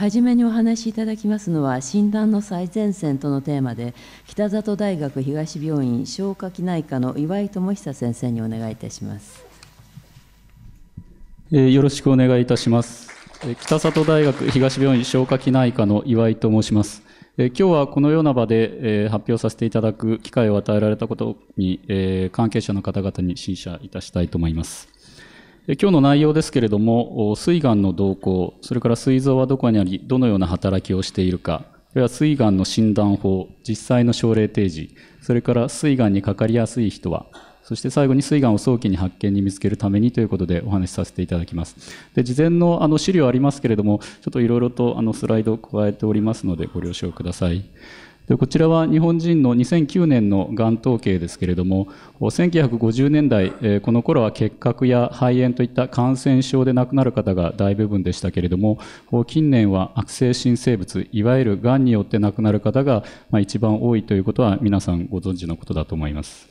初めにお話しいただきますのは、診断の最前線とのテーマで、北里大学東病院消化器内科の岩井智久先生にお願いいたします。えー、よろしくお願いいたします。え北里大学東病院消化器内科の岩井と申します。えー、今日はこのような場で、え発表させていただく機会を与えられたことに、え関係者の方々に審査いたしたいと思います。で今日の内容ですけれども、膵がんの動向、それから膵臓はどこにあり、どのような働きをしているか、あれは膵がんの診断法、実際の症例提示、それから膵がんにかかりやすい人は、そして最後に膵がんを早期に発見に見つけるためにということでお話しさせていただきます。で事前のあの資料ありますけれども、ちょっといろいろとあのスライドを加えておりますので、ご了承ください。でこちらは日本人の2009年のがん統計ですけれども1950年代、えこの頃は結核や肺炎といった感染症で亡くなる方が大部分でしたけれども近年は悪性新生物いわゆるがんによって亡くなる方が、ま一番多いということは皆さんご存知のことだと思います。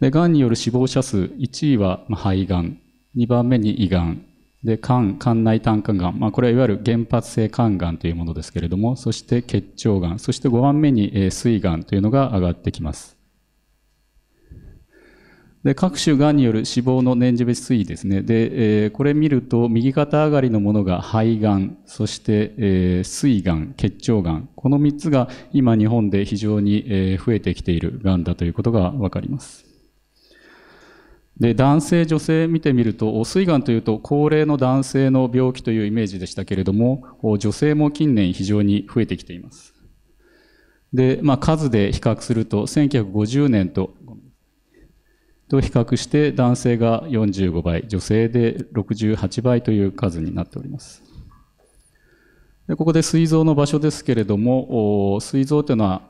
でがんによる死亡者数1位は肺がん2番目に胃がんで肝肝内胆管がん、まあ、これはいわゆる原発性肝がんというものですけれどもそして結腸がんそして5番目に、えー、膵がんというのが上がってきますで各種がんによる死亡の年次別推移ですねで、えー、これ見ると右肩上がりのものが肺がんそして、えー、膵がん結腸がんこの3つが今日本で非常に、え増えてきているがんだということが分かりますで男性女性見てみると膵がんというと高齢の男性の病気というイメージでしたけれども女性も近年非常に増えてきていますで、まあ、数で比較すると1950年とと比較して男性が45倍女性で68倍という数になっておりますでここで膵臓の場所ですけれども膵臓というのは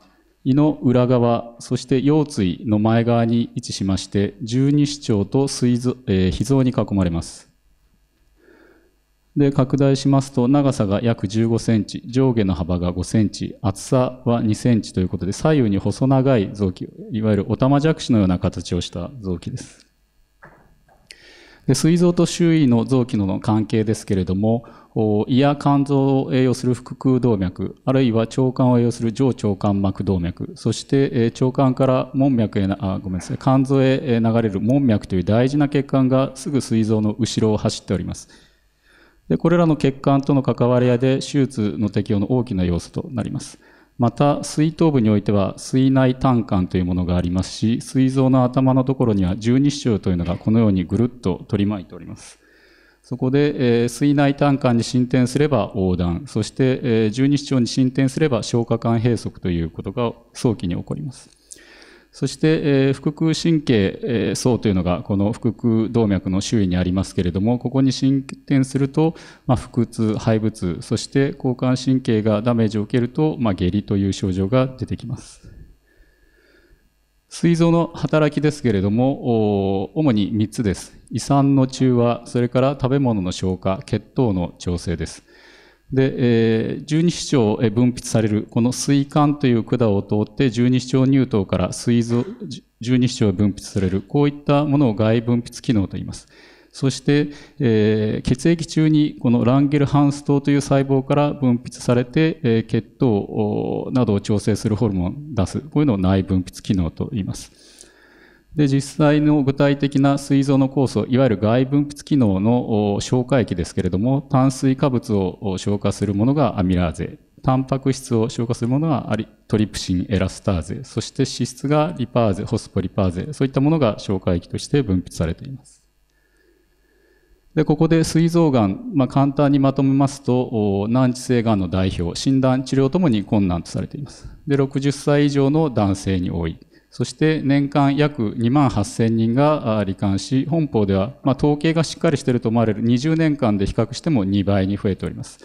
胃の裏側、そして腰椎の前側に位置しまして、十二指腸と膵臓、えー、脾臓に囲まれます。で、拡大しますと、長さが約15センチ、上下の幅が5センチ、厚さは2センチということで、左右に細長い臓器、いわゆるオタマジャクシのような形をした臓器です。で膵臓と周囲の臓器の関係ですけれども胃や肝臓を栄養する腹腔動脈あるいは腸管を栄養する上腸管膜動脈そして腸管から門脈へあごめんなさい肝臓へ流れる門脈という大事な血管がすぐ膵臓の後ろを走っておりますでこれらの血管との関わり合いで手術の適用の大きな要素となりますまた水頭部においては水内胆管というものがありますし膵臓の頭のところには十二指腸というのがこのようにぐるっと取り巻いておりますそこで、えー、水内胆管に進展すれば横断そして、えー、十二指腸に進展すれば消化管閉塞ということが早期に起こりますそして、えー、腹腔神経、えー、層というのがこの腹腔動脈の周囲にありますけれどもここに進展すると、まあ、腹痛肺部痛そして交感神経がダメージを受けると、まあ、下痢という症状が出てきます。膵臓の働きですけれども主に3つです胃酸の中和それから食べ物の消化血糖の調整ですで、えー、十二指腸分泌される、この水管という管を通って十二指腸乳糖から水臓、十二指腸分泌される、こういったものを外分泌機能と言います。そして、えー、血液中にこのランゲルハンス糖という細胞から分泌されて、えー、血糖などを調整するホルモンを出す、こういうのを内分泌機能と言います。で実際の具体的な膵臓の酵素いわゆる外分泌機能の消化液ですけれども炭水化物を消化するものがアミラーゼタンパク質を消化するものがトリプシンエラスターゼそして脂質がリパーゼホスポリパーゼそういったものが消化液として分泌されていますでここで膵臓がん、まあ、簡単にまとめますと難治性がんの代表診断治療ともに困難とされていますで60歳以上の男性に多いそして年間約2万8000人が罹患し、本邦では、まあ、統計がしっかりしていると思われる20年間で比較しても2倍に増えております。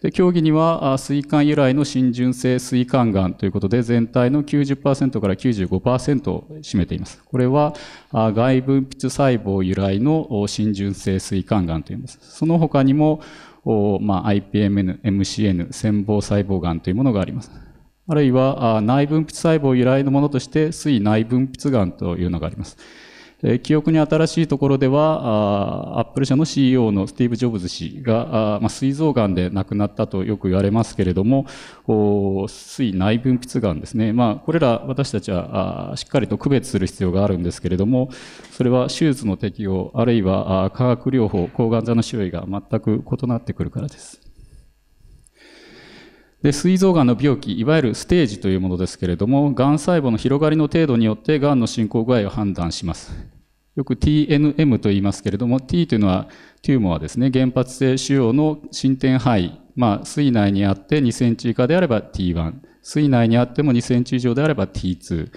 で競技には膵管由来の浸潤性膵管がんということで全体の90%から95%を占めていますこれは外分泌細胞由来の浸潤性膵管がんといいますその他にも、まあ、IPMN、MCN、繊胞細胞がんというものがありますあるいは内分泌細胞由来のものとして水内分泌がんというのがあります。記憶に新しいところでは、アップル社の CEO のスティーブ・ジョブズ氏が、膵、まあ、臓がんで亡くなったとよく言われますけれども、水内分泌がんですね。まあ、これら私たちはしっかりと区別する必要があるんですけれども、それは手術の適用、あるいは化学療法、抗がん剤の種類が全く異なってくるからです。で膵臓がんの病気いわゆるステージというものですけれどもがん細胞の広がりの程度によってがんの進行具合を判断しますよく TNM と言いますけれども T というのはテューモアですね原発性腫瘍の進展範囲まあ膵内にあって2センチ以下であれば T1 膵内にあっても2センチ以上であれば T2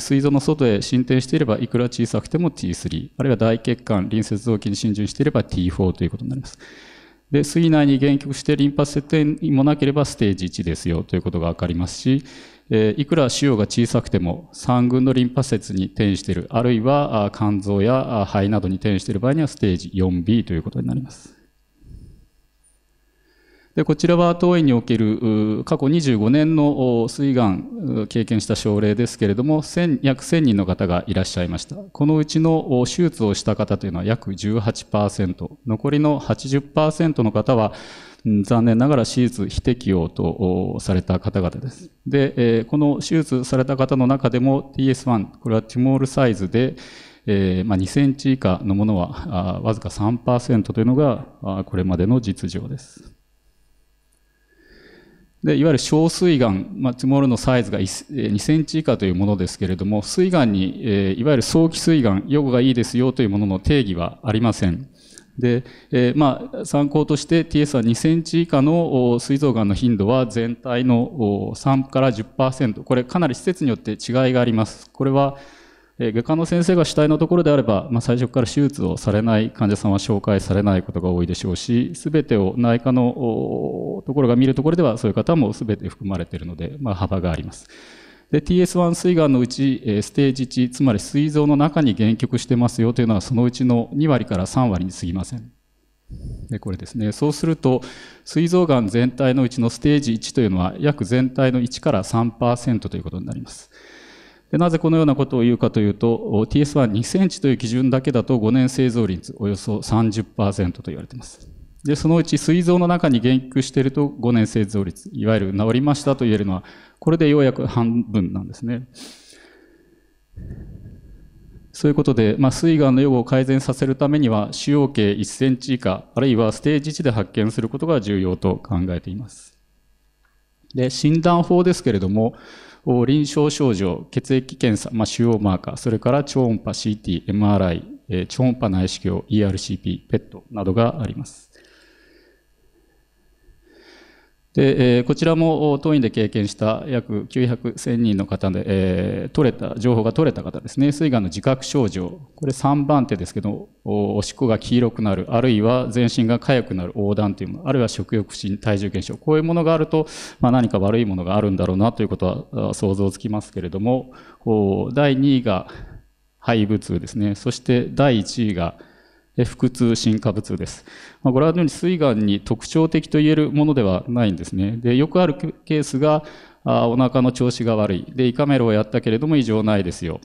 膵臓の外へ進展していればいくら小さくても T3 あるいは大血管隣接臓器に浸潤していれば T4 ということになりますで水内に限局してリンパ節点もなければステージ1ですよということが分かりますし、えいくら腫瘍が小さくても3群のリンパ節に転しているあるいは肝臓や肺などに転している場合にはステージ 4B ということになります。でこちらは当院における過去25年の膵がん経験した症例ですけれども約1000人の方がいらっしゃいましたこのうちの手術をした方というのは約18%残りの80%の方は残念ながら手術非適用とされた方々です。で、この手術された方の中でも TS1、これはティモールサイズで、2センチ以下のものはわずか3%というのがこれまでの実情です。でいわゆる小水がん、まあ、モールのサイズが2センチ以下というものですけれども、水がんに、えー、いわゆる早期水がん、予後がいいですよというものの定義はありません。で、えー、まあ、参考として TS は2センチ以下の膵臓がんの頻度は全体の3から10%、これかなり施設によって違いがあります。これは外科の先生が主体のところであれば、まあ、最初から手術をされない患者さんは紹介されないことが多いでしょうし、すべてを内科のところが見るところでは、そういう方もすべて含まれているので、まあ、幅があります。TS1 膵がんのうち、ステージ1、つまり膵臓の中に限局してますよというのは、そのうちの2割から3割に過ぎません。でこれですねそうすると膵臓がん全体のうちのステージ1というのは約全体の1から3%ということになります。でなぜこのようなことを言うかというと TS12 センチという基準だけだと5年製造率およそ30%と言われていますでそのうち膵臓の中に減育していると5年製造率いわゆる治りましたと言えるのはこれでようやく半分なんですねそういうことで、まあ、膵がんの予防を改善させるためには、腫瘍径1センチ以下、あるいはステージ1で発見することが重要と考えています。で、診断法ですけれども、臨床症状、血液検査、まあ、腫瘍マーカー、それから超音波 CT、MRI、超音波内視鏡、ERCP、PET などがあります。で、こちらも当院で経験した約900、0 0 0人の方で、えー、取れた、情報が取れた方ですね、膵がんの自覚症状、これ3番手ですけど、おしっこが黄色くなる、あるいは全身が痒くなる、横断というもの、あるいは食欲不振、体重減少、こういうものがあると、まあ、何か悪いものがあるんだろうなということは想像つきますけれども、第2位が肺部痛ですね、そして第1位が腹痛、進化物です。まあ、ご覧のように膵がんに特徴的といえるものではないんですね。でよくあるケースがあお腹の調子が悪いで胃カメラをやったけれども異常ないですよ。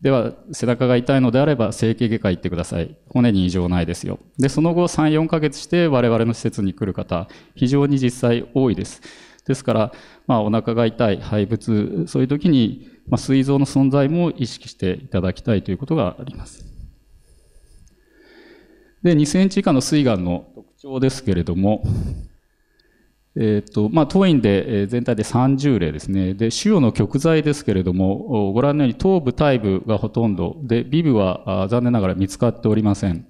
では背中が痛いのであれば整形外科行ってください骨に異常ないですよでその後34ヶ月して我々の施設に来る方非常に実際多いですですから、まあ、お腹が痛い廃物そういう時に、まあ、膵臓の存在も意識していただきたいということがありますで、2センチ以下の水岩の特徴ですけれども、えーとまあ、当院で全体で30例ですねで主要の極材ですけれどもご覧のように頭部体部がほとんどで尾部は残念ながら見つかっておりません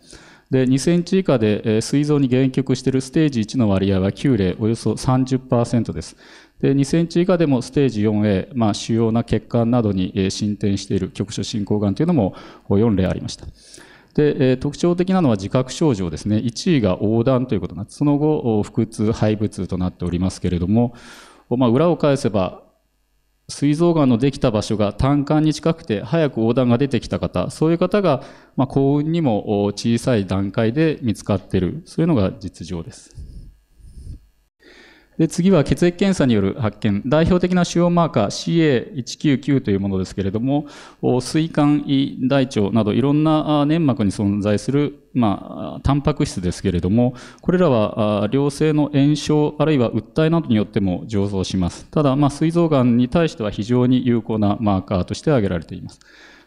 で2センチ以下で膵臓に限局しているステージ1の割合は9例およそ30%ですで2センチ以下でもステージ 4A、まあ、主要な血管などに進展している局所進行がんというのも4例ありましたで、え特徴的なのは自覚症状ですね。1位が横断ということになって、その後、腹痛、肺部痛となっておりますけれども、まあ、裏を返せば、膵臓がんのできた場所が胆管に近くて早く横断が出てきた方そういう方が、ま幸運にも小さい段階で見つかっているそういうのが実情です。で次は血液検査による発見代表的な腫瘍マーカー CA199 というものですけれども水管胃大腸などいろんな粘膜に存在するまあ、タンパク質ですけれどもこれらは良性の炎症あるいは訴えなどによっても醸造しますただま膵、臓がんに対しては非常に有効なマーカーとして挙げられています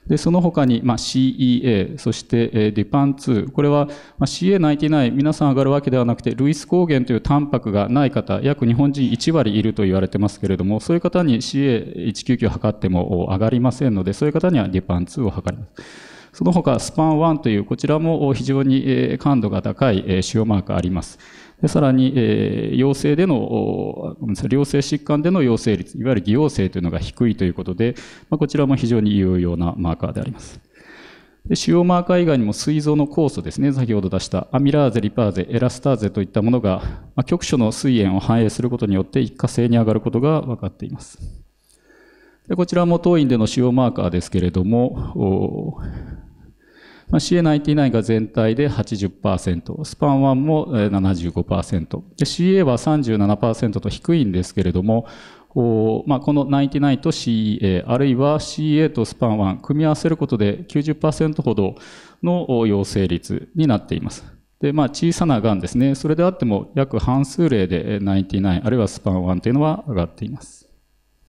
で、その他に、まあ、CEA、そして、えー、デュパン2、これは、まあ、CA99、皆さん上がるわけではなくて、ルイス抗原というタンパクがない方、約日本人1割いると言われてますけれども、そういう方に CA199 を測っても上がりませんので、そういう方にはデュパン2を測ります。その他、スパン1という、こちらも非常に感度が高い腫瘍マークあります。でさらに、えー、陽性での、良性疾患での陽性率、いわゆる偽陽性というのが低いということで、まあ、こちらも非常に有用なマーカーであります。で主要マーカー以外にも膵臓の酵素ですね、先ほど出したアミラーゼ、リパーゼ、エラスターゼといったものが、まあ、局所の膵炎を反映することによって一過性に上がることが分かっています。でこちらも当院での主要マーカーですけれども、まあ、c a 9 9が全体で80%、スパン1も75%、CA は37%と低いんですけれども、まあ、この99と c a あるいは CA とスパン1組み合わせることで90%ほどの陽性率になっています。でまあ、小さながんですね、それであっても約半数例で99あるいはスパン1というのは上がっています。